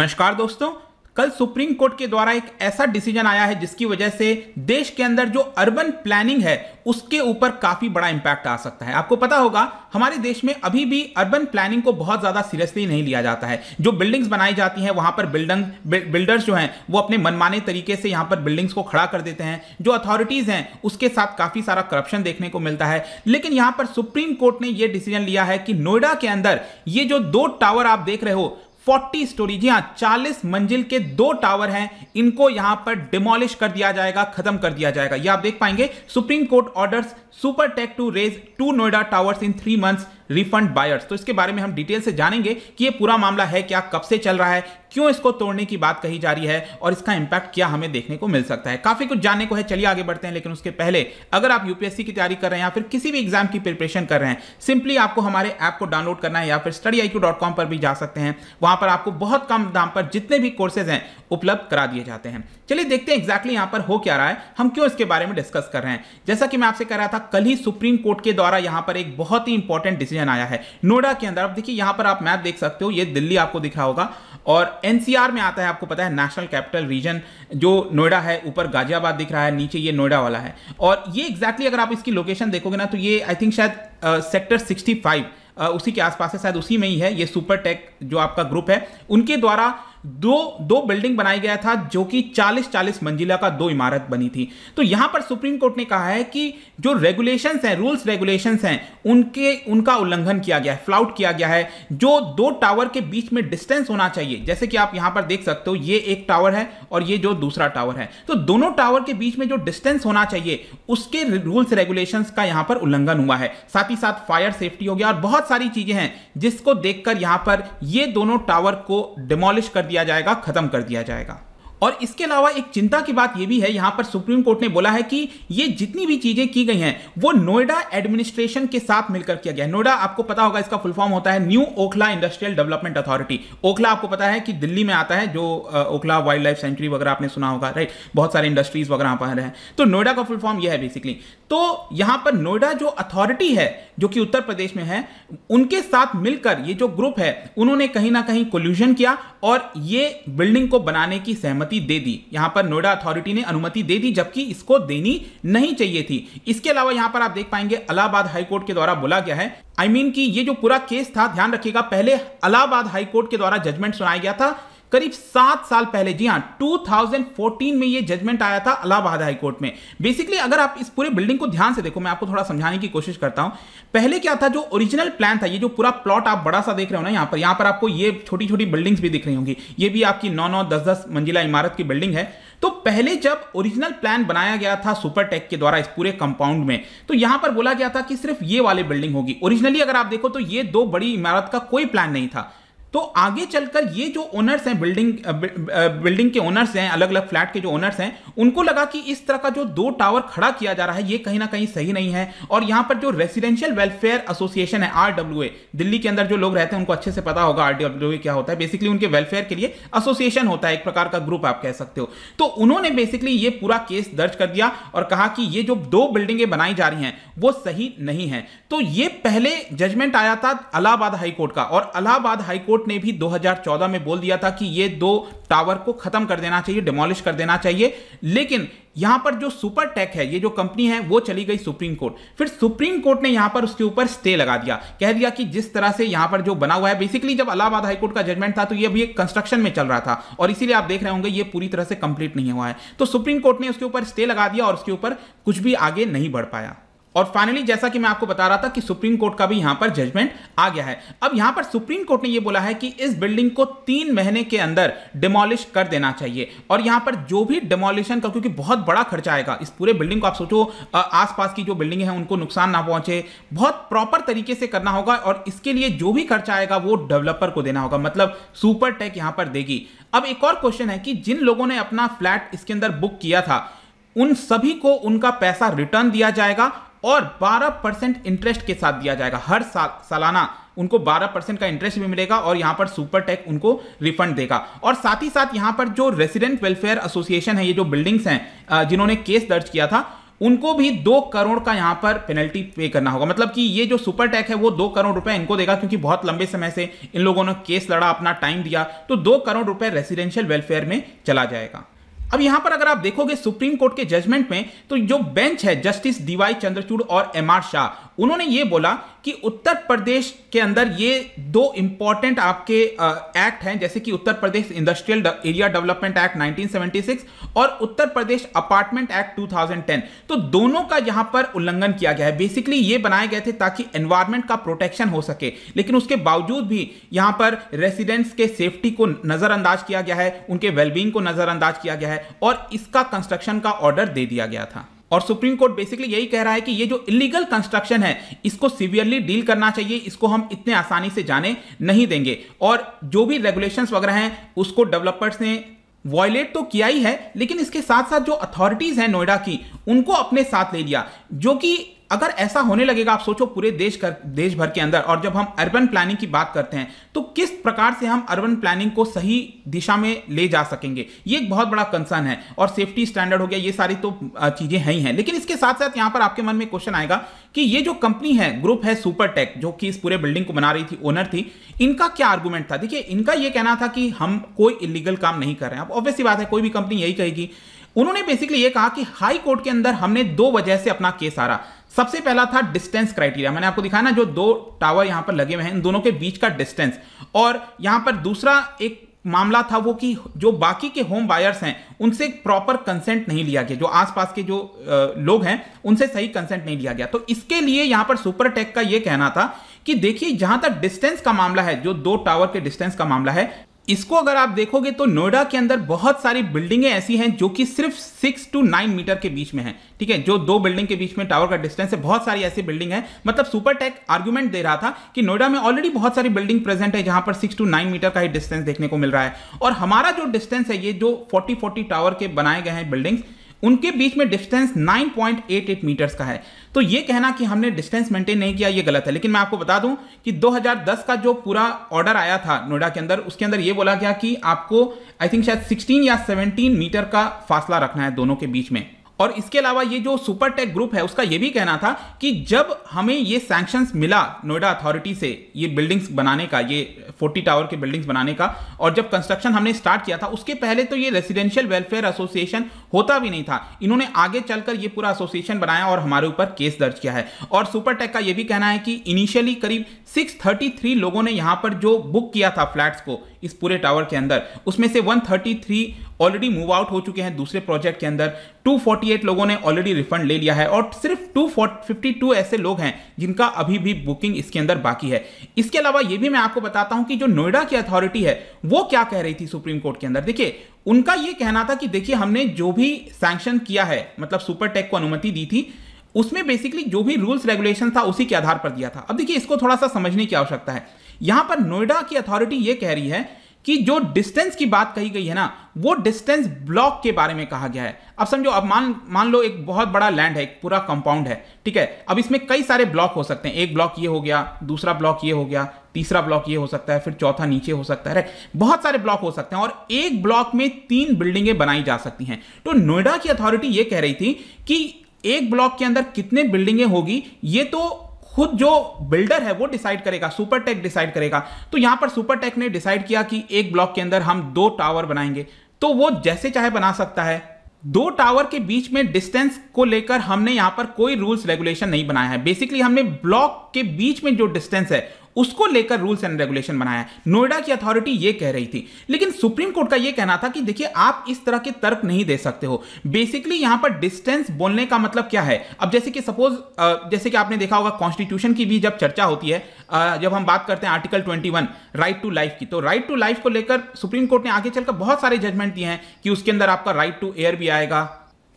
नमस्कार दोस्तों कल सुप्रीम कोर्ट के द्वारा एक ऐसा डिसीजन आया है जिसकी वजह से देश के अंदर जो अर्बन प्लानिंग है उसके ऊपर काफी बड़ा इंपैक्ट आ सकता है आपको पता होगा हमारे देश में अभी भी अर्बन प्लानिंग को बहुत ज्यादा सीरियसली नहीं लिया जाता है जो बिल्डिंग्स बनाई जाती हैं वहां पर बिल्डिंग बिल्डर्स जो हैं वो अपने मनमाने तरीके से यहां पर बिल्डिंग्स को खड़ा कर देते हैं जो अथॉरिटीज हैं उसके साथ काफी सारा करप्शन देखने को मिलता है लेकिन यहां पर सुप्रीम कोर्ट ने यह डिसीजन लिया है कि नोएडा के अंदर ये जो दो टावर आप देख रहे हो 40 स्टोरी जी हाँ 40 मंजिल के दो टावर हैं इनको यहां पर डिमोलिश कर दिया जाएगा खत्म कर दिया जाएगा ये आप देख पाएंगे supreme court orders Supertech to raze two Noida towers in three months refund buyers तो इसके बारे में हम डिटेल से जानेंगे कि ये पूरा मामला है क्या कब से चल रहा है क्यों इसको तोड़ने की बात कही जा रही है और इसका इंपैक्ट क्या हमें देखने को मिल सकता है काफी कुछ जानने को है चलिए आगे बढ़ते हैं लेकिन उसके पहले अगर आप यूपीएससी की तैयारी कर रहे हैं या फिर किसी भी एग्जाम की प्रिपरेशन कर रहे हैं सिंपली आपको हमारे ऐप को डाउनलोड करना है या फिर स्टडी पर भी जा सकते हैं वहां पर आपको बहुत कम दाम पर जितने भी कोर्सेज हैं उपलब्ध करा दिए जाते हैं चलिए देखते हैं एक्जैक्टली यहां पर हो क्या रहा है हम क्यों इसके बारे में डिस्कस कर रहे हैं जैसा कि मैं आपसे कह रहा था कल ही सुप्रीम कोर्ट के द्वारा यहां पर एक बहुत ही इंपॉर्टेंट डिसीजन डिसीजन आया है नोएडा के अंदर अब देखिए यहां पर आप मैप देख सकते हो ये दिल्ली आपको दिख रहा होगा और एनसीआर में आता है आपको पता है नेशनल कैपिटल रीजन जो नोएडा है ऊपर गाजियाबाद दिख रहा है नीचे ये नोएडा वाला है और ये एग्जैक्टली exactly अगर आप इसकी लोकेशन देखोगे ना तो ये आई थिंक शायद सेक्टर uh, सिक्सटी uh, उसी के आसपास है शायद उसी में ही है ये सुपर टेक जो आपका ग्रुप है उनके द्वारा दो दो बिल्डिंग बनाया गया था जो कि 40-40 मंजिला का दो इमारत बनी थी तो यहां पर सुप्रीम कोर्ट ने कहा है कि जो रेगुलेशंस हैं रूल्स रेगुलेशंस हैं उनके उनका उल्लंघन किया गया है फ्लाउट किया गया है जो दो टावर के बीच में डिस्टेंस होना चाहिए जैसे कि आप यहां पर देख सकते हो ये एक टावर है और ये जो दूसरा टावर है तो दोनों टावर के बीच में जो डिस्टेंस होना चाहिए उसके रूल्स रेगुलेशन का यहां पर उल्लंघन हुआ है साथ ही साथ फायर सेफ्टी हो गया और बहुत सारी चीजें हैं जिसको देखकर यहां पर ये दोनों टावर को डिमोलिश कर दिया जाएगा खत्म कर दिया जाएगा और इसके अलावा एक चिंता की बात यह भी है यहां पर सुप्रीम कोर्ट ने बोला है कि ये जितनी भी चीजें की गई हैं वो नोएडा एडमिनिस्ट्रेशन के साथ मिलकर किया गया नोएडा आपको पता होगा इसका फुल फॉर्म होता है new Okhla industrial development authority Okhla आपको पता है कि दिल्ली में आता है जो ओखला वाइल्ड लाइफ सेंचुरी वगैरह आपने सुना होगा राइट बहुत सारे इंडस्ट्रीज वगैरह पर है तो नोएडा का फुल फॉर्म यह है बेसिकली तो यहां पर नोएडा जो अथॉरिटी है जो कि उत्तर प्रदेश में है उनके साथ मिलकर ये जो ग्रुप है उन्होंने कहीं ना कहीं कोल्यूशन किया और ये बिल्डिंग को बनाने की सहमति अनुमति दे दी यहां पर नोएडा अथॉरिटी ने अनुमति दे दी जबकि इसको देनी नहीं चाहिए थी इसके अलावा यहां पर आप देख पाएंगे अलाहाबाद हाईकोर्ट के द्वारा बोला गया है आई I मीन mean कि ये जो पूरा केस था ध्यान रखिएगा पहले अलाहाबाद हाईकोर्ट के द्वारा जजमेंट सुनाया गया था करीब सात साल पहले जी हाँ 2014 में ये जजमेंट आया था अलाहाबाद हाईकोर्ट में बेसिकली अगर आप इस पूरे बिल्डिंग को ध्यान से देखो मैं आपको थोड़ा समझाने की कोशिश करता हूं पहले क्या था जो ओरिजिनल प्लान था ये जो पूरा प्लॉट आप बड़ा सा देख रहे हो ना यहाँ पर यहाँ पर आपको ये छोटी छोटी बिल्डिंग्स भी दिख रही होंगी ये भी आपकी नौ नौ दस दस मंजिला इमारत की बिल्डिंग है तो पहले जब ओरिजिनल प्लान बनाया गया था सुपरटेक के द्वारा इस पूरे कंपाउंड में तो यहां पर बोला गया था कि सिर्फ ये वाले बिल्डिंग होगी ओरिजिनली अगर आप देखो तो ये दो बड़ी इमारत का कोई प्लान नहीं था तो आगे चलकर ये जो ओनर्स हैं बिल्डिंग बिल्डिंग uh, uh, के ओनर्स हैं अलग अलग फ्लैट के जो ओनर्स हैं उनको लगा कि इस तरह का जो दो टावर खड़ा किया जा रहा है ये कहीं ना कहीं सही नहीं है और यहाँ पर जो रेसिडेंशियल वेलफेयर एसोसिएशन है आर दिल्ली के अंदर जो लोग रहते हैं उनको अच्छे से पता होगा आर क्या होता है बेसिकली उनके वेलफेयर के लिए एसोसिएशन होता है एक प्रकार का ग्रुप आप कह सकते हो तो उन्होंने बेसिकली ये पूरा केस दर्ज कर दिया और कहा कि ये जो दो बिल्डिंगें बनाई जा रही हैं वो सही नहीं है तो ये पहले जजमेंट आया था अलाहाबाद हाईकोर्ट का और अलाहाबाद हाईकोर्ट कोर्ट ने भी 2014 में बोल दिया था कि ये दो टावर को खत्म कर देना चाहिए डिमोलिश कर देना चाहिए लेकिन यहां पर जो सुपर टेक है ये जो कंपनी है वो चली गई सुप्रीम कोर्ट फिर सुप्रीम कोर्ट ने यहां पर उसके ऊपर स्टे लगा दिया कह दिया कि जिस तरह से यहां पर जो बना हुआ है बेसिकली जब अलाहाबाद हाईकोर्ट का जजमेंट था तो ये अभी कंस्ट्रक्शन में चल रहा था और इसीलिए आप देख रहे होंगे ये पूरी तरह से कंप्लीट नहीं हुआ है तो सुप्रीम कोर्ट ने उसके ऊपर स्टे लगा दिया और उसके ऊपर कुछ भी आगे नहीं बढ़ पाया और फाइनली जैसा कि मैं आपको बता रहा था कि सुप्रीम कोर्ट का भी यहां पर जजमेंट आ गया है अब यहां पर सुप्रीम कोर्ट ने यह बोला है कि इस बिल्डिंग को तीन महीने के अंदर डिमोलिश कर देना चाहिए और यहां पर जो भी डिमोलिशन का क्योंकि बहुत बड़ा खर्चा आएगा इस पूरे बिल्डिंग को आप सोचो आसपास की जो बिल्डिंग है उनको नुकसान ना पहुंचे बहुत प्रॉपर तरीके से करना होगा और इसके लिए जो भी खर्चा आएगा वो डेवलपर को देना होगा मतलब सुपर टेक यहां पर देगी अब एक और क्वेश्चन है कि जिन लोगों ने अपना फ्लैट इसके अंदर बुक किया था उन सभी को उनका पैसा रिटर्न दिया जाएगा और 12 परसेंट इंटरेस्ट के साथ दिया जाएगा हर साल सालाना उनको 12 परसेंट का इंटरेस्ट भी मिलेगा और यहाँ पर सुपर टेक उनको रिफंड देगा और साथ ही साथ यहाँ पर जो रेसिडेंट वेलफेयर एसोसिएशन है ये जो बिल्डिंग्स हैं जिन्होंने केस दर्ज किया था उनको भी दो करोड़ का यहां पर पेनल्टी पे करना होगा मतलब कि ये जो सुपर टैक है वो दो करोड़ रुपए इनको देगा क्योंकि बहुत लंबे समय से इन लोगों ने केस लड़ा अपना टाइम दिया तो दो करोड़ रुपए रेसिडेंशियल वेलफेयर में चला जाएगा अब यहां पर अगर आप देखोगे सुप्रीम कोर्ट के जजमेंट में तो जो बेंच है जस्टिस डीवाई चंद्रचूड़ और एम आर शाह उन्होंने ये बोला कि उत्तर प्रदेश के अंदर ये दो इंपॉर्टेंट आपके एक्ट हैं जैसे कि Uttar Pradesh industrial area development act 1976 और उत्तर प्रदेश अपार्टमेंट एक्ट 2010 तो दोनों का यहां पर उल्लंघन किया गया है बेसिकली ये बनाए गए थे ताकि एनवायरमेंट का प्रोटेक्शन हो सके लेकिन उसके बावजूद भी यहां पर रेसिडेंट्स के सेफ्टी को नजरअंदाज किया गया है उनके वेलबींग को नजरअंदाज किया गया है और इसका कंस्ट्रक्शन का ऑर्डर दे दिया गया था और सुप्रीम कोर्ट बेसिकली यही कह रहा है कि ये जो इलीगल कंस्ट्रक्शन है इसको सीवियरली डील करना चाहिए इसको हम इतने आसानी से जाने नहीं देंगे और जो भी रेगुलेशंस वगैरह हैं उसको डेवलपर्स ने वॉयलेट तो किया ही है लेकिन इसके साथ साथ जो अथॉरिटीज़ हैं नोएडा की उनको अपने साथ ले लिया जो कि अगर ऐसा होने लगेगा आप सोचो पूरे देश कर देश भर के अंदर और जब हम अर्बन प्लानिंग की बात करते हैं तो किस प्रकार से हम अर्बन प्लानिंग को सही दिशा में ले जा सकेंगे ये एक बहुत बड़ा कंसर्न है और सेफ्टी स्टैंडर्ड हो गया ये सारी तो चीज़ें हैं ही हैं लेकिन इसके साथ साथ यहाँ पर आपके मन में क्वेश्चन आएगा कि ये जो कंपनी है ग्रुप है सुपर टेक जो कि इस पूरे बिल्डिंग को बना रही थी ओनर थी इनका क्या आर्गूमेंट था देखिए इनका ये कहना था कि हम कोई इलीगल काम नहीं कर रहे हैं अब ऑब्वियसली बात है कोई भी कंपनी यही कहेगी उन्होंने बेसिकली ये कहा कि हाई कोर्ट के अंदर हमने दो वजह से अपना केस हारा सबसे पहला था डिस्टेंस क्राइटेरिया मैंने आपको दिखाया ना जो दो टावर यहां पर लगे हुए हैं इन दोनों के बीच का डिस्टेंस और यहां पर दूसरा एक मामला था वो कि जो बाकी के होम बायर्स हैं उनसे प्रॉपर कंसेंट नहीं लिया गया जो आसपास के जो लोग हैं उनसे सही कंसेंट नहीं लिया गया तो इसके लिए यहां पर सुपर टेक का ये कहना था कि देखिए जहां तक डिस्टेंस का मामला है जो दो टावर के डिस्टेंस का मामला है इसको अगर आप देखोगे तो नोएडा के अंदर बहुत सारी बिल्डिंगें ऐसी हैं जो कि सिर्फ सिक्स टू नाइन मीटर के बीच में हैं ठीक है जो दो बिल्डिंग के बीच में टावर का डिस्टेंस है बहुत सारी ऐसी बिल्डिंग है मतलब सुपर टेक आर्ग्यूमेंट दे रहा था कि नोएडा में ऑलरेडी बहुत सारी बिल्डिंग प्रेजेंट है जहां पर सिक्स टू नाइन मीटर का ही डिस्टेंस देखने को मिल रहा है और हमारा जो डिस्टेंस है ये जो फोर्टी फोर्टी टावर के बनाए गए हैं बिल्डिंग्स उनके बीच में डिस्टेंस 9.88 मीटर्स का है तो यह कहना कि हमने डिस्टेंस मेंटेन नहीं किया यह गलत है लेकिन मैं आपको बता दूं कि 2010 का जो पूरा ऑर्डर आया था नोएडा के अंदर उसके अंदर यह बोला गया कि आपको आई थिंक शायद 16 या 17 मीटर का फासला रखना है दोनों के बीच में और इसके अलावा ये जो सुपर टेक ग्रुप है उसका ये भी कहना था कि जब हमें ये सैंक्शन मिला नोएडा अथॉरिटी से ये बिल्डिंग्स बनाने का ये 40 टावर के बिल्डिंग्स बनाने का और जब कंस्ट्रक्शन हमने स्टार्ट किया था उसके पहले तो ये रेसिडेंशियल वेलफेयर एसोसिएशन होता भी नहीं था इन्होंने आगे चलकर ये पूरा एसोसिएशन बनाया और हमारे ऊपर केस दर्ज किया है और सुपर टेक का यह भी कहना है कि इनिशियली करीब 633 लोगों ने यहां पर जो बुक किया था फ्लैट्स को इस पूरे टावर के अंदर उसमें से 133 ऑलरेडी मूव आउट हो चुके हैं दूसरे प्रोजेक्ट के अंदर 248 लोगों ने ऑलरेडी रिफंड ले लिया है और सिर्फ 252 ऐसे लोग हैं जिनका अभी भी बुकिंग इसके अंदर बाकी है इसके अलावा ये भी मैं आपको बताता हूं कि जो नोएडा की अथॉरिटी है वो क्या कह रही थी सुप्रीम कोर्ट के अंदर देखिए उनका ये कहना था कि देखिए हमने जो भी सैंक्शन किया है मतलब सुपर टेक को अनुमति दी थी उसमें बेसिकली जो भी रूल्स रेगुलेशन था उसी के आधार पर दिया था अब देखिए इसको थोड़ा सा समझने की आवश्यकता है यहां पर नोएडा की अथॉरिटी यह कह रही है कि जो डिस्टेंस की बात कही गई है ना वो डिस्टेंस ब्लॉक के बारे में कहा गया है अब समझो अब मान मान लो एक बहुत बड़ा लैंड है एक पूरा कंपाउंड है ठीक है अब इसमें कई सारे ब्लॉक हो सकते हैं एक ब्लॉक ये हो गया दूसरा ब्लॉक ये हो गया तीसरा ब्लॉक ये हो सकता है फिर चौथा नीचे हो सकता है बहुत सारे ब्लॉक हो सकते हैं और एक ब्लॉक में तीन बिल्डिंगें बनाई जा सकती हैं तो नोएडा की अथॉरिटी ये कह रही थी कि एक ब्लॉक के अंदर कितने बिल्डिंगें होगी ये तो खुद जो बिल्डर है वो डिसाइड करेगा सुपरटेक डिसाइड करेगा तो यहां पर सुपरटेक ने डिसाइड किया कि एक ब्लॉक के अंदर हम दो टावर बनाएंगे तो वो जैसे चाहे बना सकता है दो टावर के बीच में डिस्टेंस को लेकर हमने यहां पर कोई रूल्स रेगुलेशन नहीं बनाया है बेसिकली हमने ब्लॉक के बीच में जो डिस्टेंस है उसको लेकर रूल्स एंड रेगुलेशन बनाया नोएडा की अथॉरिटी ये कह रही थी लेकिन सुप्रीम कोर्ट का ये कहना था कि देखिए आप इस तरह के तर्क नहीं दे सकते हो बेसिकली यहां पर डिस्टेंस बोलने का मतलब क्या है अब जैसे कि सपोज जैसे कि आपने देखा होगा कॉन्स्टिट्यूशन की भी जब चर्चा होती है जब हम बात करते हैं आर्टिकल 21 राइट टू लाइफ की तो राइट टू लाइफ को लेकर सुप्रीम कोर्ट ने आगे चलकर बहुत सारे जजमेंट दिए हैं कि उसके अंदर आपका राइट टू एयर भी आएगा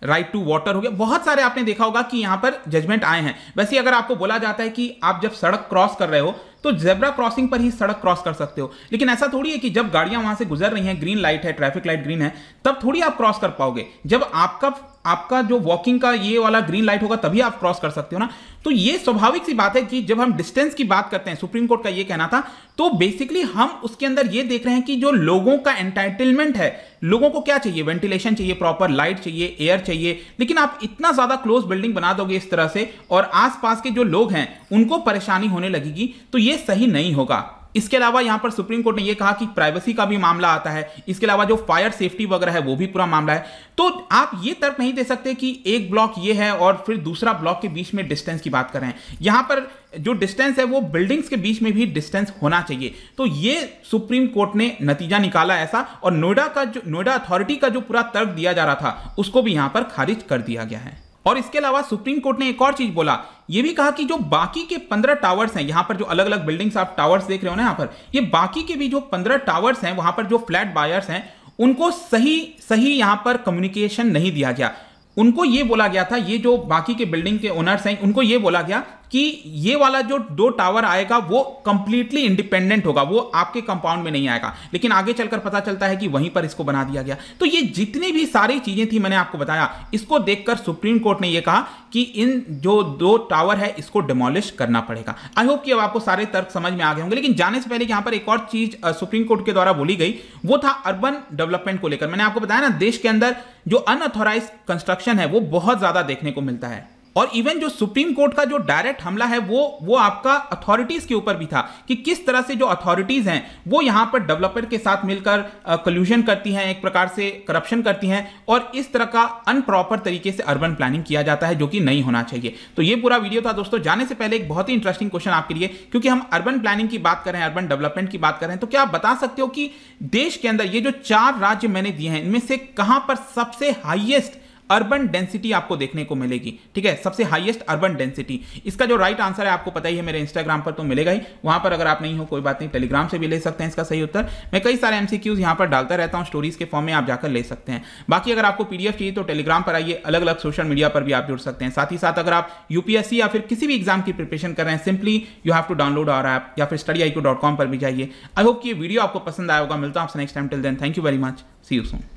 राइट टू वाटर हो गया बहुत सारे आपने देखा होगा कि यहां पर जजमेंट आए हैं वैसे अगर आपको बोला जाता है कि आप जब सड़क क्रॉस कर रहे हो तो जेब्रा क्रॉसिंग पर ही सड़क क्रॉस कर सकते हो लेकिन ऐसा थोड़ी है कि जब गाड़ियां वहां से गुजर रही हैं ग्रीन लाइट है ट्रैफिक लाइट ग्रीन है तब थोड़ी आप क्रॉस कर पाओगे जब आपका आपका जो वॉकिंग का ये वाला ग्रीन लाइट होगा तभी आप क्रॉस कर सकते हो ना तो ये स्वाभाविक सी बात है कि जब हम डिस्टेंस की बात करते हैं सुप्रीम कोर्ट का ये कहना था तो बेसिकली हम उसके अंदर ये देख रहे हैं कि जो लोगों का एंटाइटलमेंट है लोगों को क्या चाहिए वेंटिलेशन चाहिए प्रॉपर लाइट चाहिए एयर चाहिए लेकिन आप इतना ज्यादा क्लोज बिल्डिंग बना दोगे इस तरह से और आसपास के जो लोग हैं उनको परेशानी होने लगेगी तो ये सही नहीं होगा इसके अलावा यहाँ पर सुप्रीम कोर्ट ने यह कहा कि प्राइवेसी का भी मामला आता है इसके अलावा जो फायर सेफ्टी वगैरह है वो भी पूरा मामला है तो आप ये तर्क नहीं दे सकते कि एक ब्लॉक ये है और फिर दूसरा ब्लॉक के बीच में डिस्टेंस की बात कर रहे हैं यहाँ पर जो डिस्टेंस है वो बिल्डिंग्स के बीच में भी डिस्टेंस होना चाहिए तो ये सुप्रीम कोर्ट ने नतीजा निकाला ऐसा और नोएडा का जो नोएडा अथॉरिटी का जो पूरा तर्क दिया जा रहा था उसको भी यहाँ पर खारिज कर दिया गया है और इसके अलावा सुप्रीम कोर्ट ने एक और चीज बोला ये भी कहा कि जो बाकी के पंद्रह टावर्स हैं यहाँ पर जो अलग अलग बिल्डिंग्स आप टावर्स देख रहे हो ना यहाँ पर ये बाकी के भी जो पंद्रह टावर्स हैं वहां पर जो फ्लैट बायर्स हैं उनको सही सही यहाँ पर कम्युनिकेशन नहीं दिया गया उनको ये बोला गया था ये जो बाकी के बिल्डिंग के ओनर्स हैं उनको ये बोला गया कि ये वाला जो दो टावर आएगा वो कंप्लीटली इंडिपेंडेंट होगा वो आपके कंपाउंड में नहीं आएगा लेकिन आगे चलकर पता चलता है कि वहीं पर इसको बना दिया गया तो ये जितनी भी सारी चीजें थी मैंने आपको बताया इसको देखकर सुप्रीम कोर्ट ने यह कहा कि इन जो दो टावर है इसको डिमोलिश करना पड़ेगा आई होप कि अब आपको सारे तर्क समझ में आ गए होंगे लेकिन जाने से पहले यहां पर एक और चीज सुप्रीम कोर्ट के द्वारा बोली गई वो था अर्बन डेवलपमेंट को लेकर मैंने आपको बताया ना देश के अंदर जो अनऑथोराइज कंस्ट्रक्शन है वो बहुत ज्यादा देखने को मिलता है और इवन जो सुप्रीम कोर्ट का जो डायरेक्ट हमला है वो वो आपका अथॉरिटीज के ऊपर भी था कि किस तरह से जो अथॉरिटीज हैं वो यहां पर डेवलपर के साथ मिलकर कल्यूजन करती हैं एक प्रकार से करप्शन करती हैं और इस तरह का अनप्रॉपर तरीके से अर्बन प्लानिंग किया जाता है जो कि नहीं होना चाहिए तो ये पूरा वीडियो था दोस्तों जाने से पहले एक बहुत ही इंटरेस्टिंग क्वेश्चन आपके लिए क्योंकि हम अर्बन प्लानिंग की बात करें अर्बन डेवलपमेंट की बात करें तो क्या आप बता सकते हो कि देश के अंदर ये जो चार राज्य मैंने दिए हैं इनमें से कहां पर सबसे हाइएस्ट अर्बन डेंसिटी आपको देखने को मिलेगी ठीक है सबसे हाईएस्ट अर्बन डेंसिटी इसका जो राइट आंसर है आपको पता ही है मेरे इंस्टाग्राम पर तो मिलेगा ही वहां पर अगर आप नहीं हो कोई बात नहीं टेलीग्राम से भी ले सकते हैं इसका सही उत्तर मैं कई सारे एमसीक्यूज यहां पर डालता रहता हूं स्टोरीज के फॉर्म में आप जाकर ले सकते हैं बाकी अगर आपको पीडीएफ चाहिए तो टेलीग्राम पर आइए अलग अलग सोशल मीडिया पर भी आप जुड़ सकते हैं साथ ही साथ अगर आप यूपीएससी या फिर किसी भी एग्जाम की प्रिपरेशन कर रहे हैं simply you have to download our app या फिर स्टडी आई पर भी जाइए आई होप ये वीडियो आपको पसंद आएगा मिलता हूं आपसे next time till then thank you very much see you soon